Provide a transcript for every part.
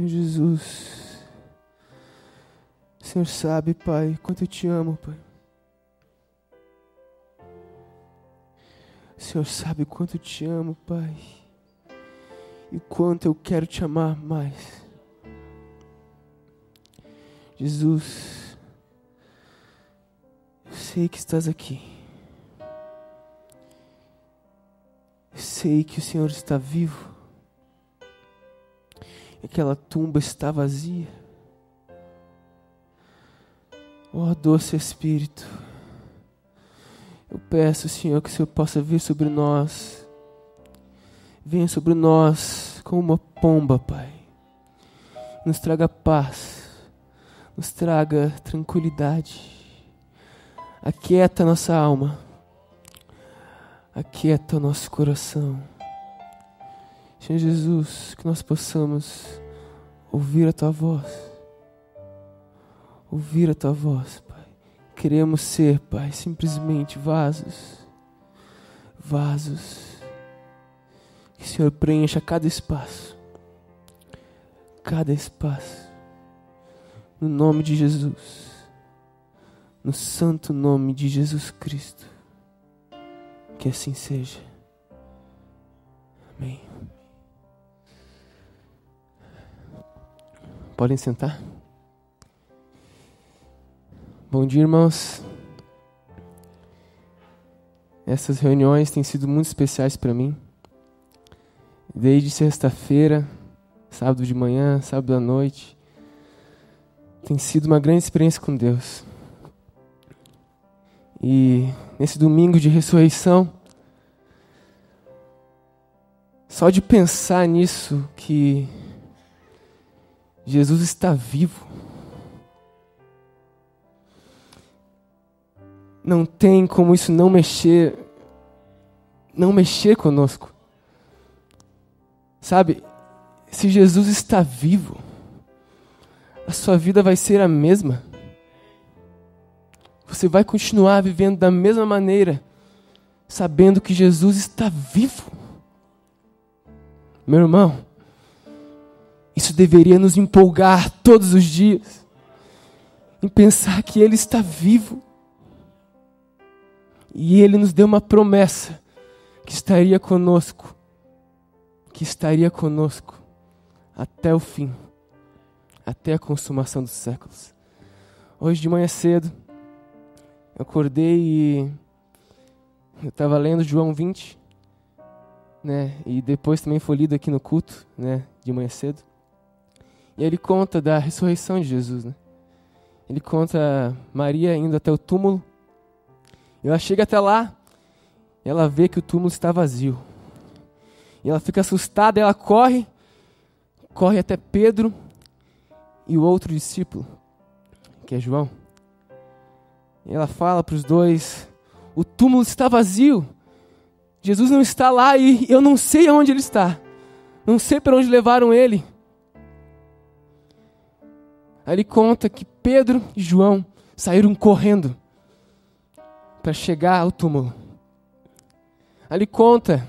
Senhor Jesus. O Senhor sabe, Pai, quanto eu te amo, Pai. O Senhor sabe quanto eu te amo, Pai. E quanto eu quero te amar mais. Jesus, eu sei que estás aqui. Eu sei que o Senhor está vivo aquela tumba está vazia. Ó oh, doce Espírito, eu peço, Senhor, que o Senhor possa vir sobre nós. Venha sobre nós como uma pomba, Pai. Nos traga paz, nos traga tranquilidade. Aquieta nossa alma, aquieta o nosso coração. Senhor Jesus, que nós possamos ouvir a Tua voz. Ouvir a Tua voz, Pai. Queremos ser, Pai, simplesmente vasos. Vasos. Que o Senhor preencha cada espaço. Cada espaço. No nome de Jesus. No santo nome de Jesus Cristo. Que assim seja. Amém. Podem sentar. Bom dia, irmãos. Essas reuniões têm sido muito especiais para mim. Desde sexta-feira, sábado de manhã, sábado à noite, tem sido uma grande experiência com Deus. E nesse domingo de ressurreição, só de pensar nisso que Jesus está vivo. Não tem como isso não mexer, não mexer conosco. Sabe, se Jesus está vivo, a sua vida vai ser a mesma. Você vai continuar vivendo da mesma maneira, sabendo que Jesus está vivo. Meu irmão, isso deveria nos empolgar todos os dias, em pensar que Ele está vivo. E Ele nos deu uma promessa que estaria conosco, que estaria conosco até o fim, até a consumação dos séculos. Hoje de manhã cedo, eu acordei e eu estava lendo João 20, né? E depois também foi lido aqui no culto, né? De manhã cedo. E ele conta da ressurreição de Jesus, né? Ele conta Maria indo até o túmulo. Ela chega até lá, ela vê que o túmulo está vazio. E ela fica assustada, ela corre, corre até Pedro e o outro discípulo, que é João. E ela fala para os dois: o túmulo está vazio. Jesus não está lá e eu não sei aonde ele está. Não sei para onde levaram ele. Aí ele conta que Pedro e João saíram correndo para chegar ao túmulo. Aí ele conta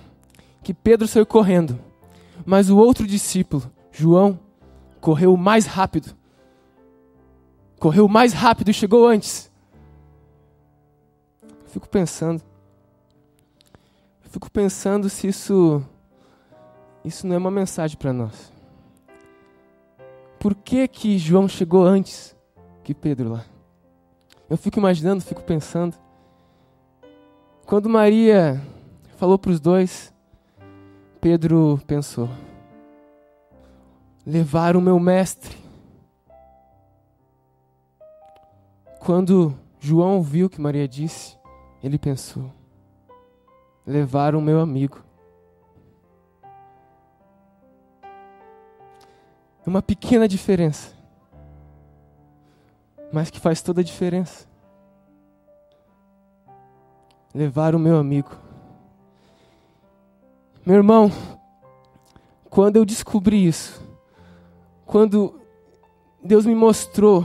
que Pedro saiu correndo, mas o outro discípulo, João, correu mais rápido. Correu mais rápido e chegou antes. Fico pensando. Fico pensando se isso isso não é uma mensagem para nós por que que João chegou antes que Pedro lá? Eu fico imaginando, fico pensando. Quando Maria falou para os dois, Pedro pensou: levar o meu mestre. Quando João viu o que Maria disse, ele pensou: levar o meu amigo. Uma pequena diferença, mas que faz toda a diferença. Levar o meu amigo. Meu irmão, quando eu descobri isso, quando Deus me mostrou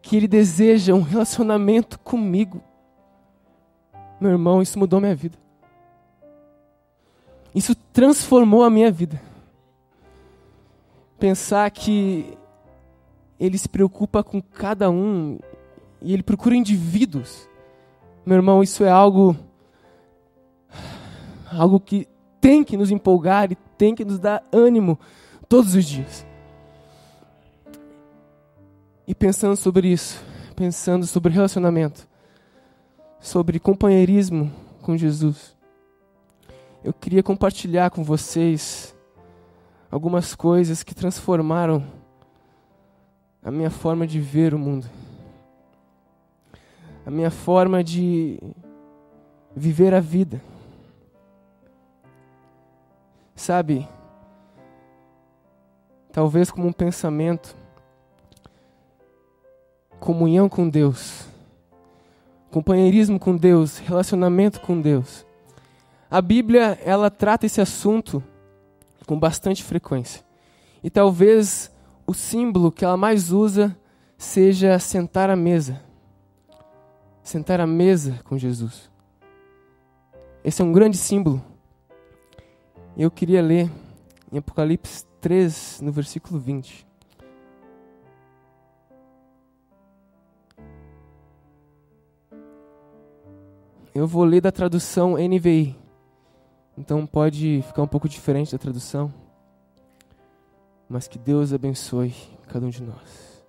que Ele deseja um relacionamento comigo, meu irmão, isso mudou minha vida. Isso transformou a minha vida pensar que ele se preocupa com cada um e ele procura indivíduos. Meu irmão, isso é algo algo que tem que nos empolgar e tem que nos dar ânimo todos os dias. E pensando sobre isso, pensando sobre relacionamento, sobre companheirismo com Jesus, eu queria compartilhar com vocês algumas coisas que transformaram a minha forma de ver o mundo, a minha forma de viver a vida. Sabe, talvez como um pensamento, comunhão com Deus, companheirismo com Deus, relacionamento com Deus. A Bíblia, ela trata esse assunto com bastante frequência. E talvez o símbolo que ela mais usa seja sentar à mesa. Sentar à mesa com Jesus. Esse é um grande símbolo. Eu queria ler em Apocalipse 3, no versículo 20. Eu vou ler da tradução NVI. Então pode ficar um pouco diferente da tradução, mas que Deus abençoe cada um de nós.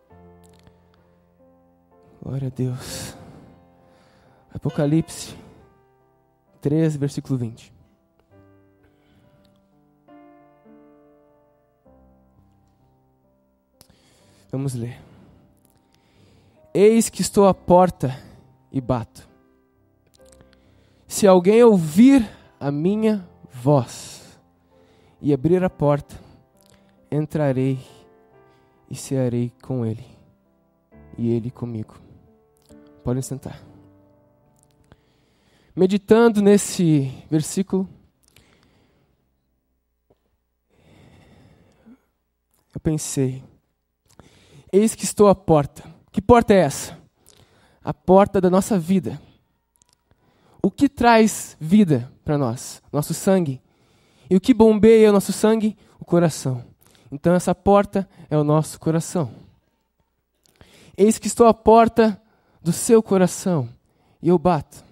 Glória a Deus. Apocalipse 3, versículo 20. Vamos ler. Eis que estou à porta e bato. Se alguém ouvir a minha voz e abrir a porta, entrarei e cearei com ele, e ele comigo. Podem sentar. Meditando nesse versículo, eu pensei: eis que estou à porta. Que porta é essa? A porta da nossa vida. O que traz vida? para nós, nosso sangue. E o que bombeia o nosso sangue? O coração. Então essa porta é o nosso coração. Eis que estou à porta do seu coração e eu bato.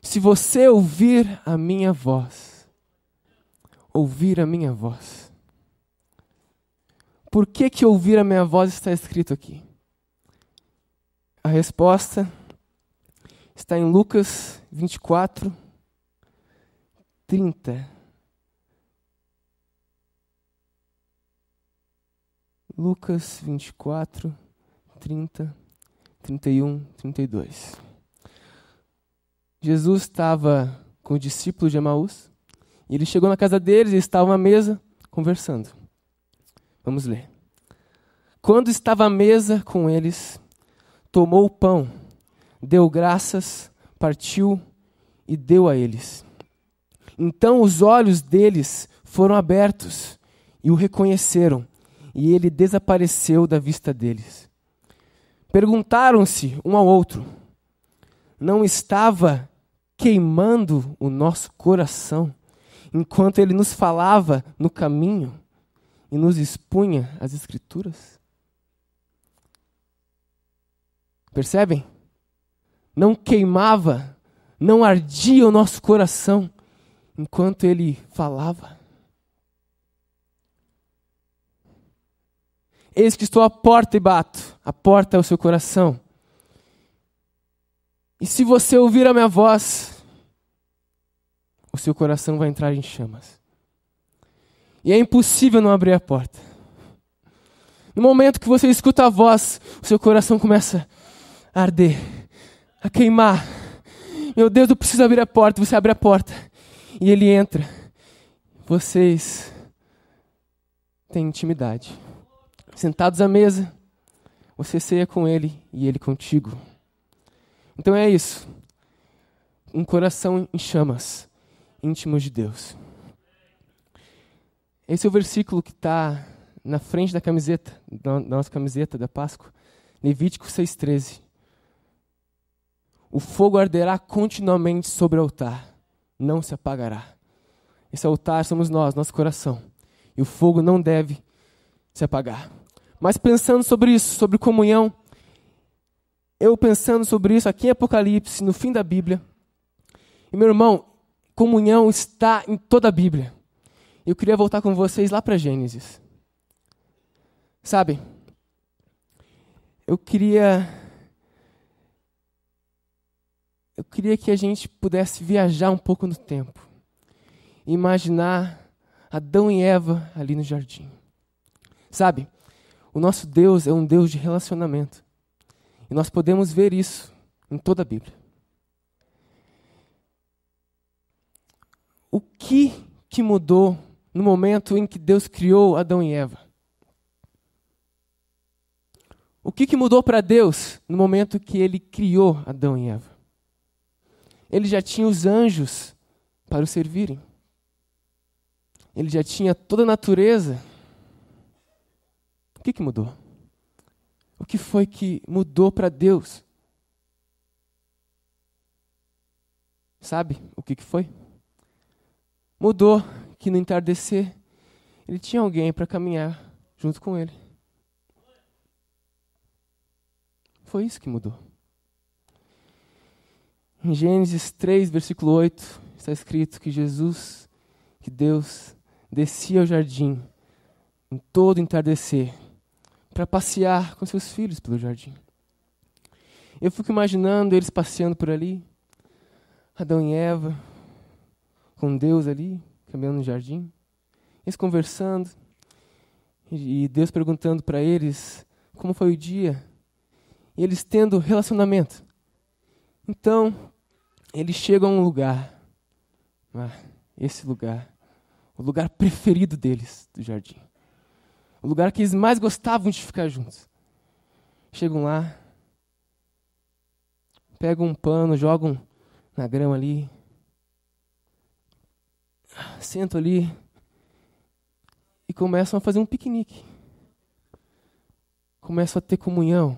Se você ouvir a minha voz, ouvir a minha voz. Por que que ouvir a minha voz está escrito aqui? A resposta está em Lucas 24 30. Lucas 24, 30, 31, 32. Jesus estava com os discípulos de Emaús, e ele chegou na casa deles e estavam à mesa conversando. Vamos ler. Quando estava à mesa com eles, tomou o pão, deu graças, partiu e deu a eles então os olhos deles foram abertos e o reconheceram, e ele desapareceu da vista deles. Perguntaram-se um ao outro: Não estava queimando o nosso coração enquanto ele nos falava no caminho e nos expunha as Escrituras? Percebem? Não queimava, não ardia o nosso coração enquanto ele falava. Eis que estou à porta e bato. A porta é o seu coração. E se você ouvir a minha voz, o seu coração vai entrar em chamas. E é impossível não abrir a porta. No momento que você escuta a voz, o seu coração começa a arder, a queimar. Meu Deus, eu preciso abrir a porta. Você abre a porta. E ele entra. Vocês têm intimidade. Sentados à mesa, você ceia com ele e ele contigo. Então é isso. Um coração em chamas, íntimos de Deus. Esse é o versículo que está na frente da camiseta, da nossa camiseta da Páscoa, Levítico 6,13. O fogo arderá continuamente sobre o altar não se apagará. Esse altar somos nós, nosso coração. E o fogo não deve se apagar. Mas pensando sobre isso, sobre comunhão, eu pensando sobre isso aqui em Apocalipse, no fim da Bíblia. E meu irmão, comunhão está em toda a Bíblia. Eu queria voltar com vocês lá para Gênesis. Sabe? Eu queria eu queria que a gente pudesse viajar um pouco no tempo. Imaginar Adão e Eva ali no jardim. Sabe, o nosso Deus é um Deus de relacionamento. E nós podemos ver isso em toda a Bíblia. O que que mudou no momento em que Deus criou Adão e Eva? O que, que mudou para Deus no momento que ele criou Adão e Eva? Ele já tinha os anjos para o servirem. Ele já tinha toda a natureza. O que, que mudou? O que foi que mudou para Deus? Sabe o que, que foi? Mudou que no entardecer ele tinha alguém para caminhar junto com ele. Foi isso que mudou. Em Gênesis 3, versículo 8, está escrito que Jesus, que Deus, descia ao jardim em todo entardecer para passear com seus filhos pelo jardim. Eu fico imaginando eles passeando por ali, Adão e Eva, com Deus ali, caminhando no jardim, eles conversando, e Deus perguntando para eles como foi o dia, e eles tendo relacionamento. Então, eles chegam a um lugar, né, esse lugar, o lugar preferido deles do jardim, o lugar que eles mais gostavam de ficar juntos. Chegam lá, pegam um pano, jogam na grama ali, sentam ali e começam a fazer um piquenique. Começam a ter comunhão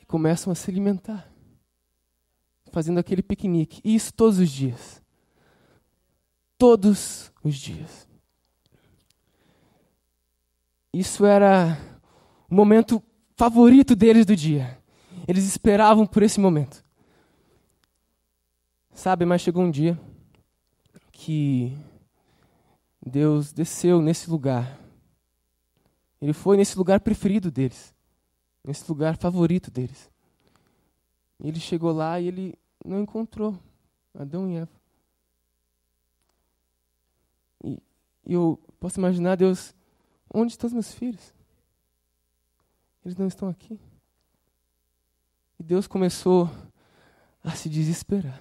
e começam a se alimentar fazendo aquele piquenique. E isso todos os dias. Todos os dias. Isso era o momento favorito deles do dia. Eles esperavam por esse momento. Sabe, mas chegou um dia que Deus desceu nesse lugar. Ele foi nesse lugar preferido deles, nesse lugar favorito deles. Ele chegou lá e ele não encontrou Adão e Eva. E, eu posso imaginar, Deus, onde estão os meus filhos? Eles não estão aqui. E Deus começou a se desesperar.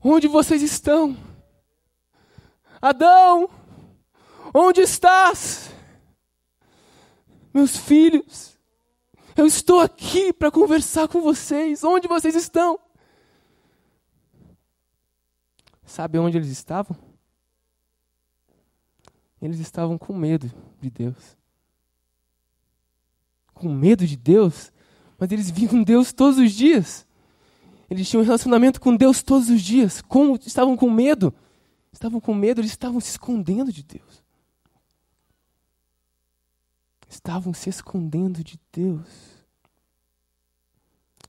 Onde vocês estão? Adão, onde estás? Meus filhos. Eu estou aqui para conversar com vocês. Onde vocês estão? Sabe onde eles estavam? Eles estavam com medo de Deus. Com medo de Deus? Mas eles com Deus todos os dias. Eles tinham um relacionamento com Deus todos os dias. Como estavam com medo? Estavam com medo, eles estavam se escondendo de Deus estavam se escondendo de Deus.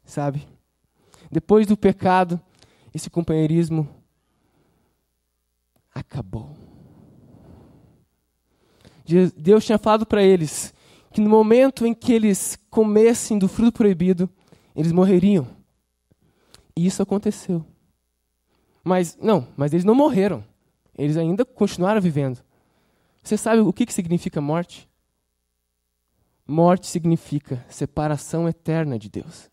Sabe? Depois do pecado, esse companheirismo acabou. Deus tinha falado para eles que no momento em que eles comessem do fruto proibido, eles morreriam. E isso aconteceu. Mas, não, mas eles não morreram. Eles ainda continuaram vivendo. Você sabe o que, que significa morte? Morte significa separação eterna de Deus.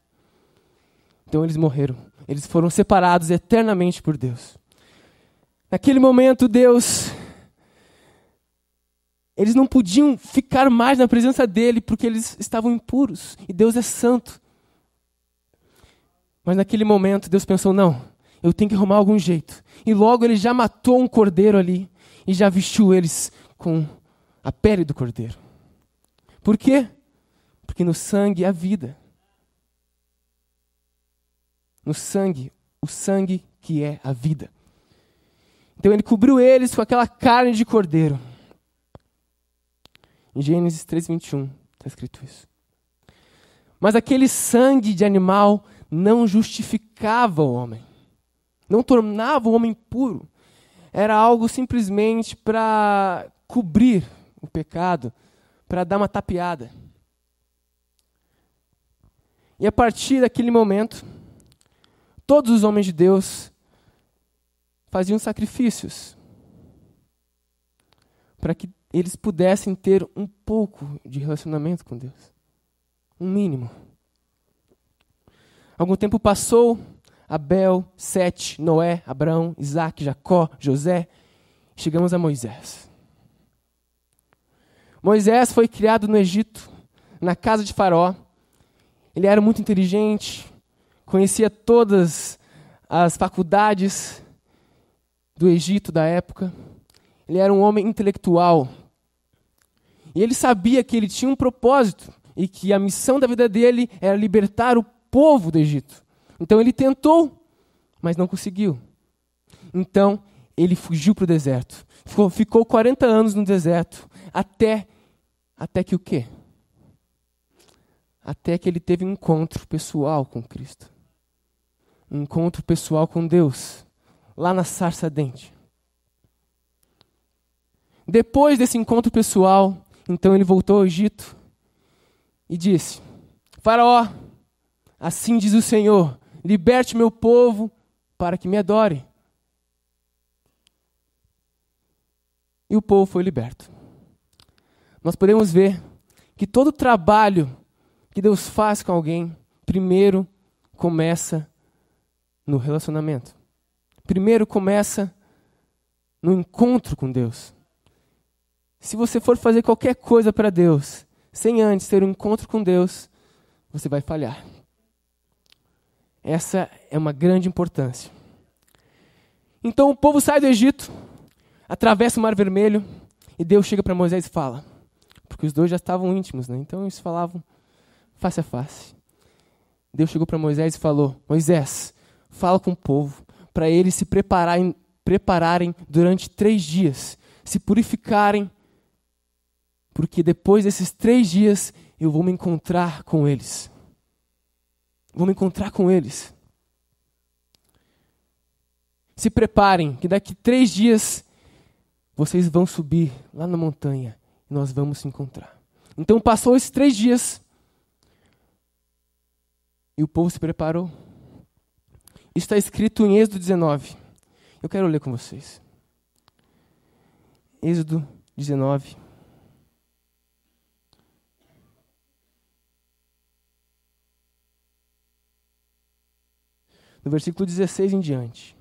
Então eles morreram. Eles foram separados eternamente por Deus. Naquele momento, Deus. Eles não podiam ficar mais na presença dele porque eles estavam impuros. E Deus é santo. Mas naquele momento, Deus pensou: não, eu tenho que arrumar algum jeito. E logo ele já matou um cordeiro ali e já vestiu eles com a pele do cordeiro. Por quê? Porque no sangue há vida. No sangue, o sangue que é a vida. Então ele cobriu eles com aquela carne de cordeiro. Em Gênesis 3:21 está escrito isso. Mas aquele sangue de animal não justificava o homem. Não tornava o homem puro. Era algo simplesmente para cobrir o pecado para dar uma tapeada. E a partir daquele momento, todos os homens de Deus faziam sacrifícios para que eles pudessem ter um pouco de relacionamento com Deus. Um mínimo. Algum tempo passou, Abel, Sete, Noé, Abraão, Isaac, Jacó, José, chegamos a Moisés. Moisés foi criado no Egito, na casa de Faraó. Ele era muito inteligente, conhecia todas as faculdades do Egito da época. Ele era um homem intelectual. E ele sabia que ele tinha um propósito e que a missão da vida dele era libertar o povo do Egito. Então ele tentou, mas não conseguiu. Então ele fugiu para o deserto. Ficou, ficou 40 anos no deserto até até que o quê? Até que ele teve um encontro pessoal com Cristo. Um encontro pessoal com Deus, lá na sarça dente. Depois desse encontro pessoal, então ele voltou ao Egito e disse: Faraó, assim diz o Senhor, liberte meu povo para que me adore. E o povo foi liberto nós podemos ver que todo trabalho que Deus faz com alguém, primeiro começa no relacionamento. Primeiro começa no encontro com Deus. Se você for fazer qualquer coisa para Deus, sem antes ter um encontro com Deus, você vai falhar. Essa é uma grande importância. Então o povo sai do Egito, atravessa o Mar Vermelho, e Deus chega para Moisés e fala: porque os dois já estavam íntimos, né? Então eles falavam face a face. Deus chegou para Moisés e falou: Moisés, fala com o povo para eles se prepararem, prepararem durante três dias, se purificarem, porque depois desses três dias eu vou me encontrar com eles. Vou me encontrar com eles. Se preparem, que daqui três dias vocês vão subir lá na montanha nós vamos se encontrar. Então passou esses três dias e o povo se preparou. está escrito em Êxodo 19. Eu quero ler com vocês. Êxodo 19. No versículo 16 em diante.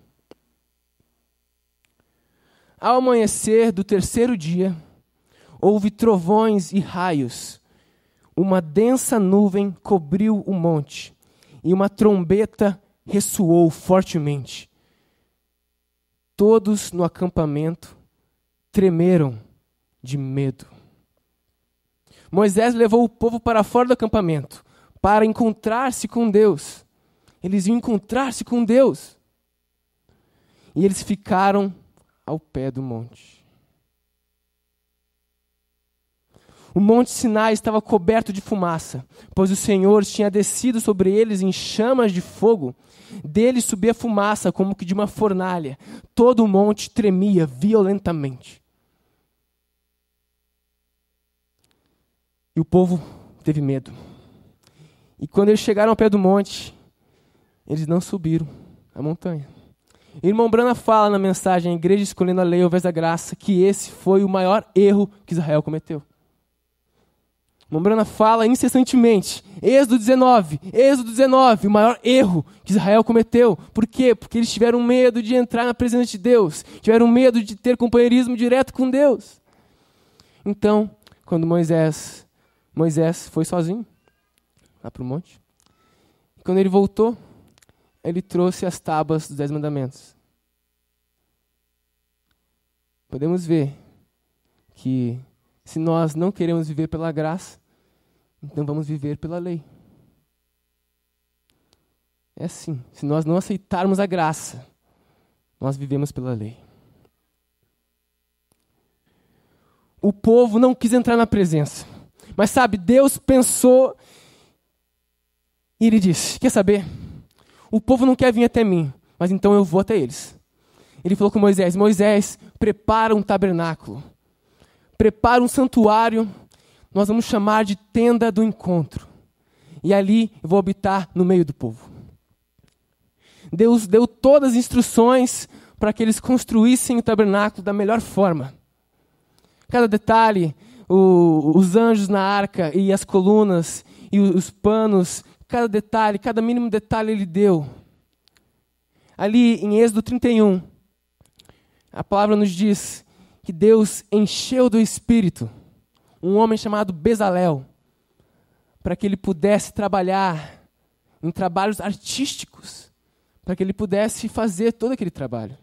Ao amanhecer do terceiro dia, houve trovões e raios. Uma densa nuvem cobriu o monte, e uma trombeta ressoou fortemente. Todos no acampamento tremeram de medo. Moisés levou o povo para fora do acampamento para encontrar-se com Deus. Eles iam encontrar-se com Deus. E eles ficaram ao pé do monte. O monte Sinai estava coberto de fumaça, pois o Senhor tinha descido sobre eles em chamas de fogo. Dele subia fumaça como que de uma fornalha. Todo o monte tremia violentamente. E o povo teve medo. E quando eles chegaram ao pé do monte, eles não subiram a montanha. Irmão Brana fala na mensagem A Igreja Escolhendo a Lei ao Vez da Graça que esse foi o maior erro que Israel cometeu. Mombrana fala incessantemente. Êxodo 19, Êxodo 19, o maior erro que Israel cometeu. Por quê? Porque eles tiveram medo de entrar na presença de Deus, tiveram medo de ter companheirismo direto com Deus. Então, quando Moisés, Moisés foi sozinho lá para o monte, quando ele voltou, ele trouxe as tábuas dos Dez Mandamentos. Podemos ver que se nós não queremos viver pela graça, então vamos viver pela lei. É assim. Se nós não aceitarmos a graça, nós vivemos pela lei. O povo não quis entrar na presença. Mas sabe, Deus pensou e ele disse: Quer saber? O povo não quer vir até mim, mas então eu vou até eles. Ele falou com Moisés: Moisés, prepara um tabernáculo prepara um santuário, nós vamos chamar de tenda do encontro. E ali eu vou habitar no meio do povo. Deus deu todas as instruções para que eles construíssem o tabernáculo da melhor forma. Cada detalhe, o, os anjos na arca e as colunas e os panos, cada detalhe, cada mínimo detalhe ele deu. Ali em Êxodo 31, a palavra nos diz que Deus encheu do Espírito um homem chamado Bezalel, para que ele pudesse trabalhar em trabalhos artísticos, para que ele pudesse fazer todo aquele trabalho.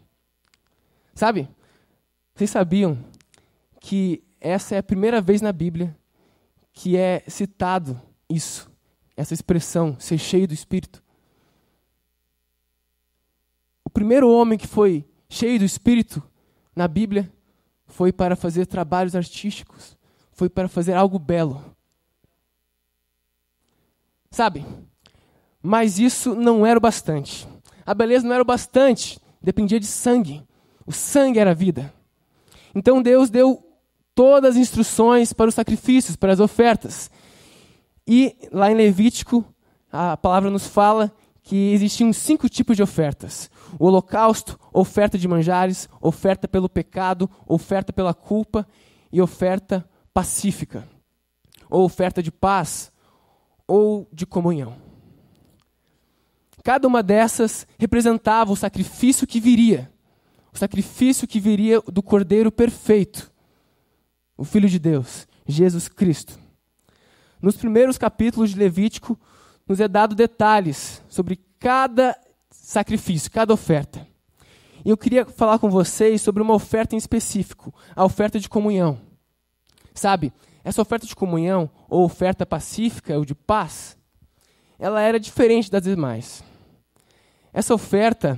Sabe? Vocês sabiam que essa é a primeira vez na Bíblia que é citado isso, essa expressão, ser cheio do Espírito? O primeiro homem que foi cheio do Espírito na Bíblia foi para fazer trabalhos artísticos, foi para fazer algo belo. Sabe? Mas isso não era o bastante. A beleza não era o bastante, dependia de sangue. O sangue era a vida. Então Deus deu todas as instruções para os sacrifícios, para as ofertas. E lá em Levítico, a palavra nos fala que existiam cinco tipos de ofertas: o holocausto, oferta de manjares, oferta pelo pecado, oferta pela culpa e oferta pacífica, ou oferta de paz, ou de comunhão. Cada uma dessas representava o sacrifício que viria, o sacrifício que viria do Cordeiro perfeito, o Filho de Deus, Jesus Cristo. Nos primeiros capítulos de Levítico, nos é dado detalhes sobre cada sacrifício, cada oferta. E eu queria falar com vocês sobre uma oferta em específico, a oferta de comunhão. Sabe, essa oferta de comunhão, ou oferta pacífica, ou de paz, ela era diferente das demais. Essa oferta,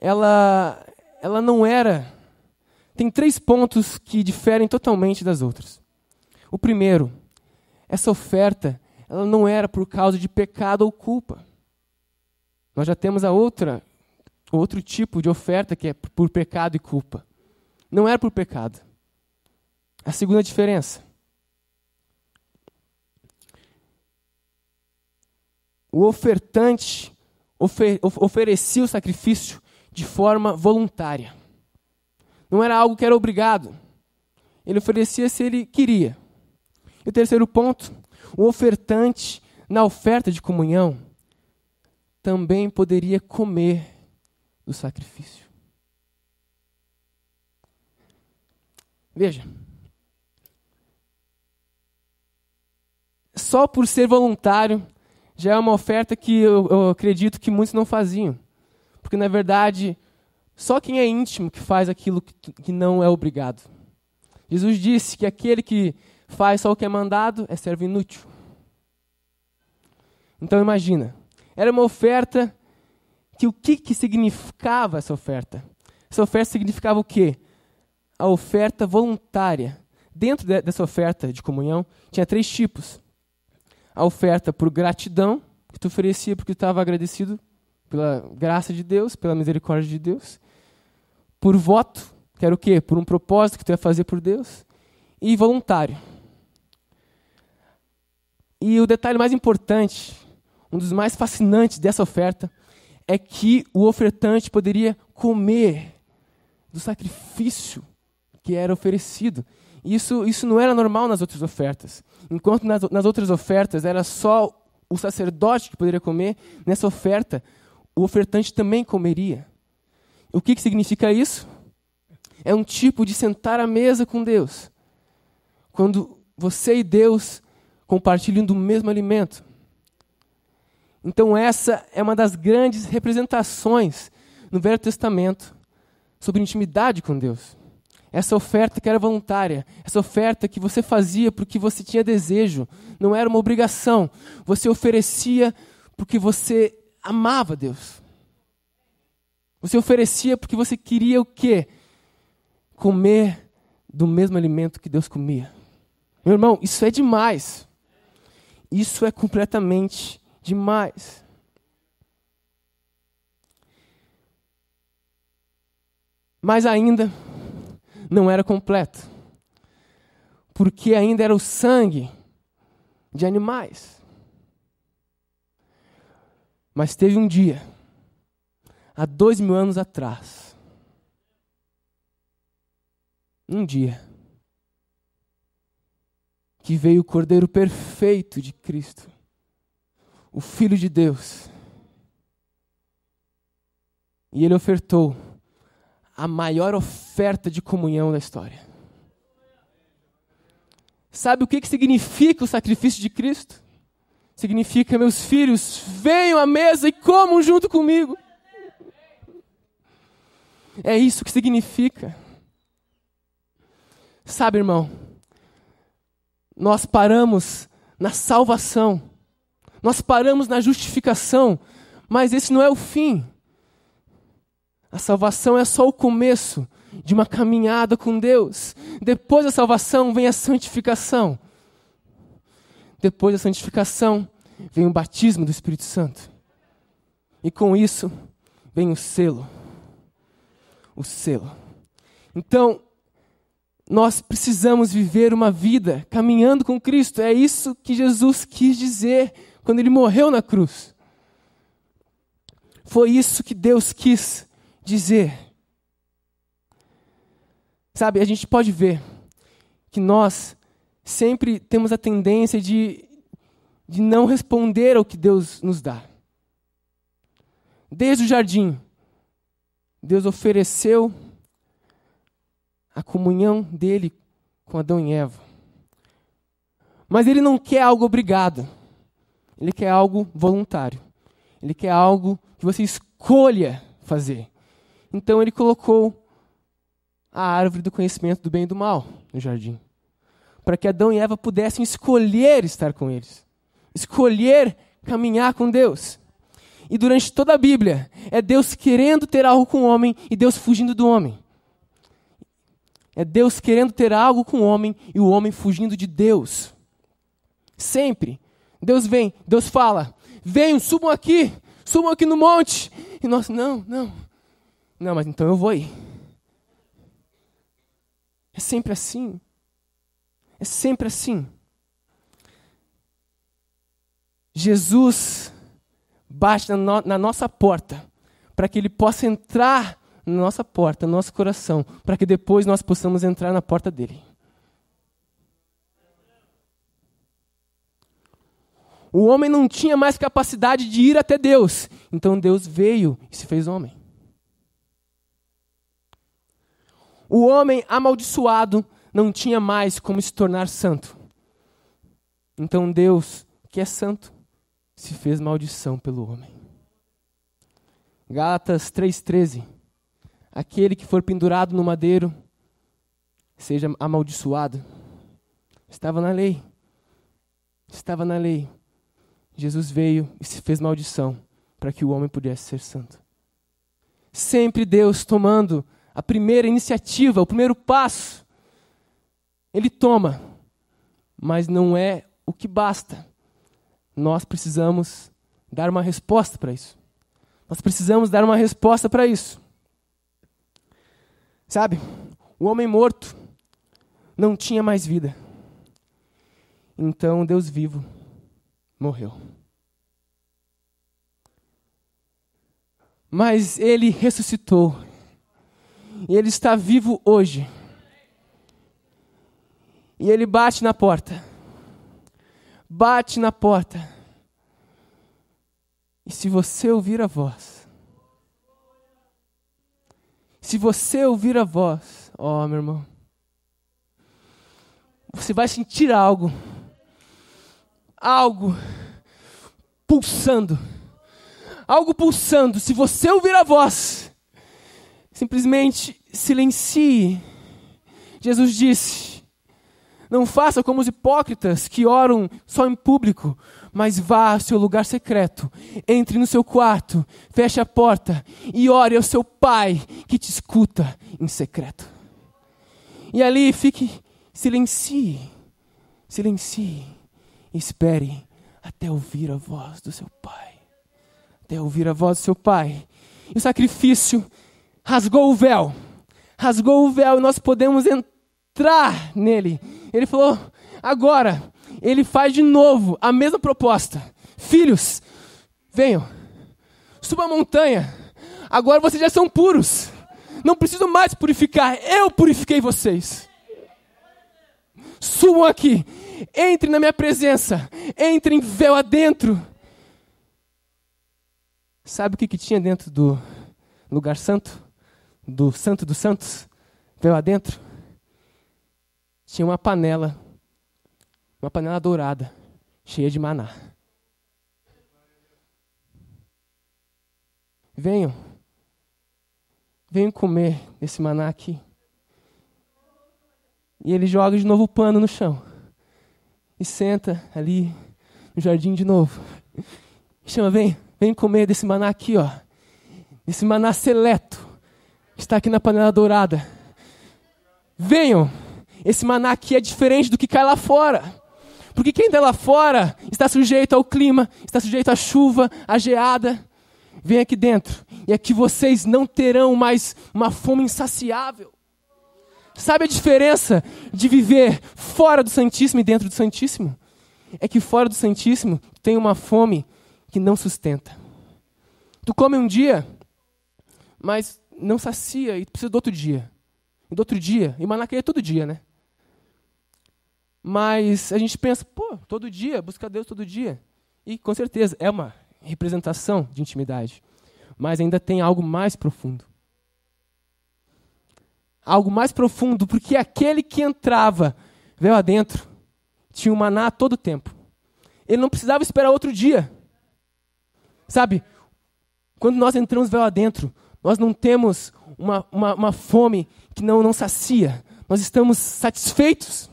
ela, ela não era. Tem três pontos que diferem totalmente das outras. O primeiro, essa oferta ela não era por causa de pecado ou culpa. Nós já temos a outra, outro tipo de oferta que é por pecado e culpa. Não era por pecado. A segunda diferença. O ofertante ofer oferecia o sacrifício de forma voluntária. Não era algo que era obrigado. Ele oferecia se ele queria. E o terceiro ponto o ofertante na oferta de comunhão também poderia comer do sacrifício. Veja, só por ser voluntário já é uma oferta que eu, eu, acredito que muitos não faziam. Porque, na verdade, só quem é íntimo que faz aquilo que, que não é obrigado. Jesus disse que aquele que faz só o que é mandado, é servo inútil. Então imagina, era uma oferta que o que, que significava essa oferta? Essa oferta significava o quê? A oferta voluntária. Dentro de, dessa oferta de comunhão tinha três tipos: a oferta por gratidão, que tu oferecia porque tu estava agradecido pela graça de Deus, pela misericórdia de Deus, por voto, que era o quê? Por um propósito que tu ia fazer por Deus, e voluntário, e o detalhe mais importante, um dos mais fascinantes dessa oferta, é que o ofertante poderia comer do sacrifício que era oferecido. Isso, isso não era normal nas outras ofertas. Enquanto nas, nas outras ofertas era só o sacerdote que poderia comer, nessa oferta o ofertante também comeria. O que, que significa isso? É um tipo de sentar à mesa com Deus. Quando você e Deus compartilham do mesmo alimento. Então, essa é uma das grandes representações no Velho Testamento sobre intimidade com Deus. Essa oferta que era voluntária, essa oferta que você fazia porque você tinha desejo, não era uma obrigação. Você oferecia porque você amava Deus. Você oferecia porque você queria o quê? Comer do mesmo alimento que Deus comia. Meu irmão, isso é demais. Isso é completamente demais. Mas ainda não era completo, porque ainda era o sangue de animais. Mas teve um dia, há dois mil anos atrás, um dia, que veio o Cordeiro perfeito de Cristo, o Filho de Deus. E ele ofertou a maior oferta de comunhão da história. Sabe o que, que significa o sacrifício de Cristo? Significa, meus filhos, venham à mesa e comam junto comigo. É isso que significa. Sabe, irmão, nós paramos na salvação, nós paramos na justificação, mas esse não é o fim. A salvação é só o começo de uma caminhada com Deus. Depois da salvação vem a santificação. Depois da santificação vem o batismo do Espírito Santo. E com isso vem o selo. O selo. Então, nós precisamos viver uma vida caminhando com Cristo. É isso que Jesus quis dizer quando ele morreu na cruz. Foi isso que Deus quis dizer. Sabe, a gente pode ver que nós sempre temos a tendência de, de não responder ao que Deus nos dá. Desde o jardim, Deus ofereceu a comunhão dele com Adão e Eva. Mas ele não quer algo obrigado. Ele quer algo voluntário. Ele quer algo que você escolha fazer. Então ele colocou a árvore do conhecimento do bem e do mal no jardim, para que Adão e Eva pudessem escolher estar com eles, escolher caminhar com Deus. E durante toda a Bíblia, é Deus querendo ter algo com o homem e Deus fugindo do homem. É Deus querendo ter algo com o homem e o homem fugindo de Deus. Sempre. Deus vem, Deus fala: venham, subam aqui, subam aqui no monte. E nós, não, não. Não, mas então eu vou aí. É sempre assim. É sempre assim. Jesus bate na, no, na nossa porta para que ele possa entrar na nossa porta, no nosso coração, para que depois nós possamos entrar na porta dele. O homem não tinha mais capacidade de ir até Deus. Então Deus veio e se fez homem. O homem amaldiçoado não tinha mais como se tornar santo. Então Deus, que é santo, se fez maldição pelo homem. Gálatas 3,13 aquele que for pendurado no madeiro seja amaldiçoado. Estava na lei. Estava na lei. Jesus veio e se fez maldição para que o homem pudesse ser santo. Sempre Deus tomando a primeira iniciativa, o primeiro passo. Ele toma, mas não é o que basta. Nós precisamos dar uma resposta para isso. Nós precisamos dar uma resposta para isso. Sabe? O homem morto não tinha mais vida. Então Deus vivo morreu. Mas ele ressuscitou. E ele está vivo hoje. E ele bate na porta. Bate na porta. E se você ouvir a voz, se você ouvir a voz, ó oh, meu irmão, você vai sentir algo, algo pulsando, algo pulsando. Se você ouvir a voz, simplesmente silencie. Jesus disse: não faça como os hipócritas que oram só em público, mas vá ao seu lugar secreto, entre no seu quarto, feche a porta e ore ao seu Pai que te escuta em secreto. E ali fique, silencie, silencie, espere até ouvir a voz do seu Pai. Até ouvir a voz do seu Pai. E o sacrifício rasgou o véu. Rasgou o véu e nós podemos entrar entrar nele. Ele falou: agora, ele faz de novo a mesma proposta. Filhos, venham, suba a montanha. Agora vocês já são puros. Não preciso mais purificar. Eu purifiquei vocês. Subam aqui. Entrem na minha presença. Entrem véu adentro. Sabe o que, que tinha dentro do lugar santo? Do santo dos santos? Véu adentro? tinha uma panela, uma panela dourada, cheia de maná. Venham, venham comer esse maná aqui. E ele joga de novo o pano no chão. E senta ali no jardim de novo. E chama, vem, vem comer desse maná aqui, ó. Esse maná seleto. Está aqui na panela dourada. Venham! Esse maná aqui é diferente do que cai lá fora. Porque quem está lá fora está sujeito ao clima, está sujeito à chuva, à geada. Vem aqui dentro, e aqui vocês não terão mais uma fome insaciável. Sabe a diferença de viver fora do Santíssimo e dentro do Santíssimo? É que fora do Santíssimo tem uma fome que não sustenta. Tu come um dia, mas não sacia e precisa do outro dia. E do outro dia, e maná todo dia, né? Mas a gente pensa, pô, todo dia, busca Deus todo dia. E com certeza é uma representação de intimidade. Mas ainda tem algo mais profundo. Algo mais profundo, porque aquele que entrava, veio adentro, tinha o um maná todo o tempo. Ele não precisava esperar outro dia. Sabe? Quando nós entramos véu adentro, nós não temos uma, uma, uma fome que não, não sacia. Nós estamos satisfeitos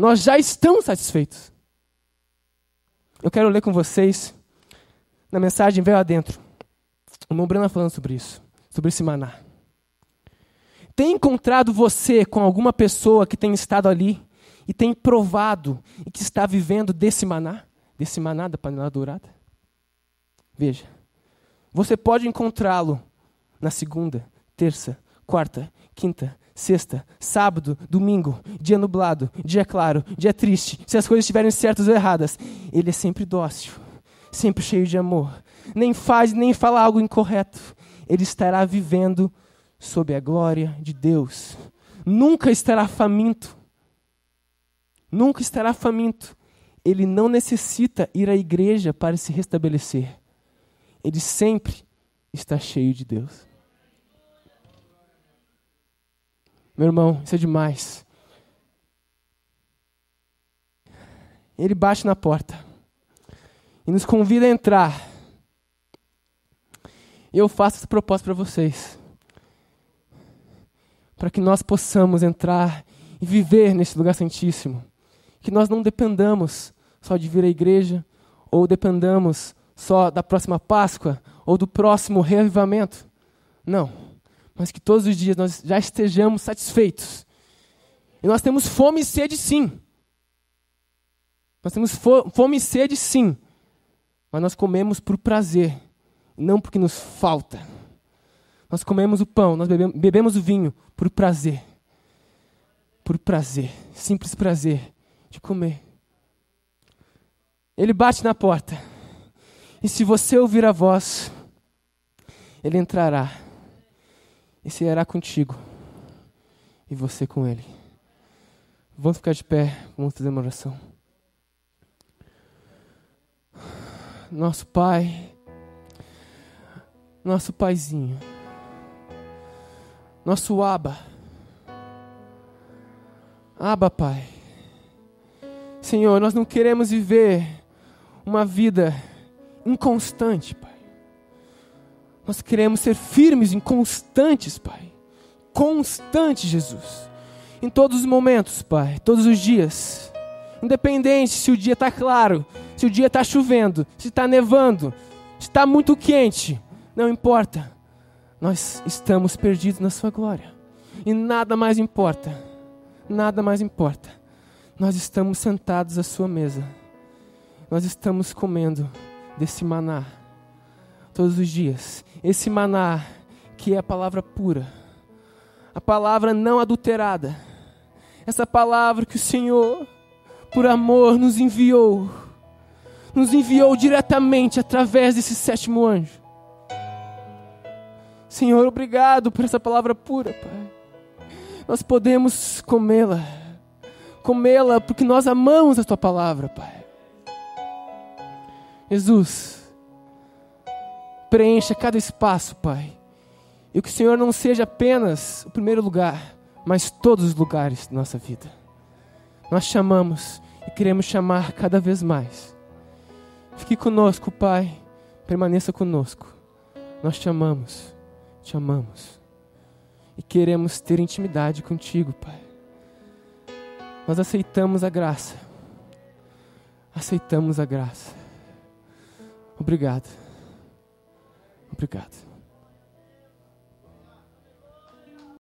nós já estamos satisfeitos. Eu quero ler com vocês, na mensagem Veio Adentro, o irmão Brana falando sobre isso, sobre esse maná. Tem encontrado você com alguma pessoa que tem estado ali e tem provado e que está vivendo desse maná, desse maná da panela dourada? Veja, você pode encontrá-lo na segunda, terça, quarta, quinta, sexta, sábado, domingo, dia nublado, dia claro, dia triste, se as coisas estiverem certas ou erradas, ele é sempre dócil, sempre cheio de amor. Nem faz, nem fala algo incorreto. Ele estará vivendo sob a glória de Deus. Nunca estará faminto. Nunca estará faminto. Ele não necessita ir à igreja para se restabelecer. Ele sempre está cheio de Deus. Meu irmão, isso é demais. Ele bate na porta e nos convida a entrar. Eu faço essa proposta para vocês, para que nós possamos entrar e viver nesse lugar santíssimo, que nós não dependamos só de vir à igreja ou dependamos só da próxima Páscoa ou do próximo reavivamento. Não mas que todos os dias nós já estejamos satisfeitos. E nós temos fome e sede, sim. Nós temos fome e sede, sim. Mas nós comemos por prazer, não porque nos falta. Nós comemos o pão, nós bebemos, bebemos o vinho por prazer. Por prazer, simples prazer de comer. Ele bate na porta. E se você ouvir a voz, ele entrará e será contigo, e você com ele. Vamos ficar de pé, vamos fazer uma oração. Nosso Pai, nosso Paizinho, nosso Aba, Aba, Pai. Senhor, nós não queremos viver uma vida inconstante, Pai. Nós queremos ser firmes e constantes, Pai. Constante, Jesus. Em todos os momentos, Pai, todos os dias. Independente se o dia está claro, se o dia está chovendo, se está nevando, se está muito quente, não importa. Nós estamos perdidos na Sua glória. E nada mais importa. Nada mais importa. Nós estamos sentados à Sua mesa. Nós estamos comendo desse maná todos os dias. Esse maná que é a palavra pura, a palavra não adulterada, essa palavra que o Senhor, por amor, nos enviou, nos enviou diretamente através desse sétimo anjo. Senhor, obrigado por essa palavra pura, Pai. Nós podemos comê-la, comê-la porque nós amamos a Tua palavra, Pai. Jesus. Preencha cada espaço, Pai. E que o Senhor não seja apenas o primeiro lugar, mas todos os lugares da nossa vida. Nós chamamos e queremos chamar cada vez mais. Fique conosco, Pai. Permaneça conosco. Nós te amamos, te amamos. E queremos ter intimidade contigo, Pai. Nós aceitamos a graça. Aceitamos a graça. Obrigado complicado.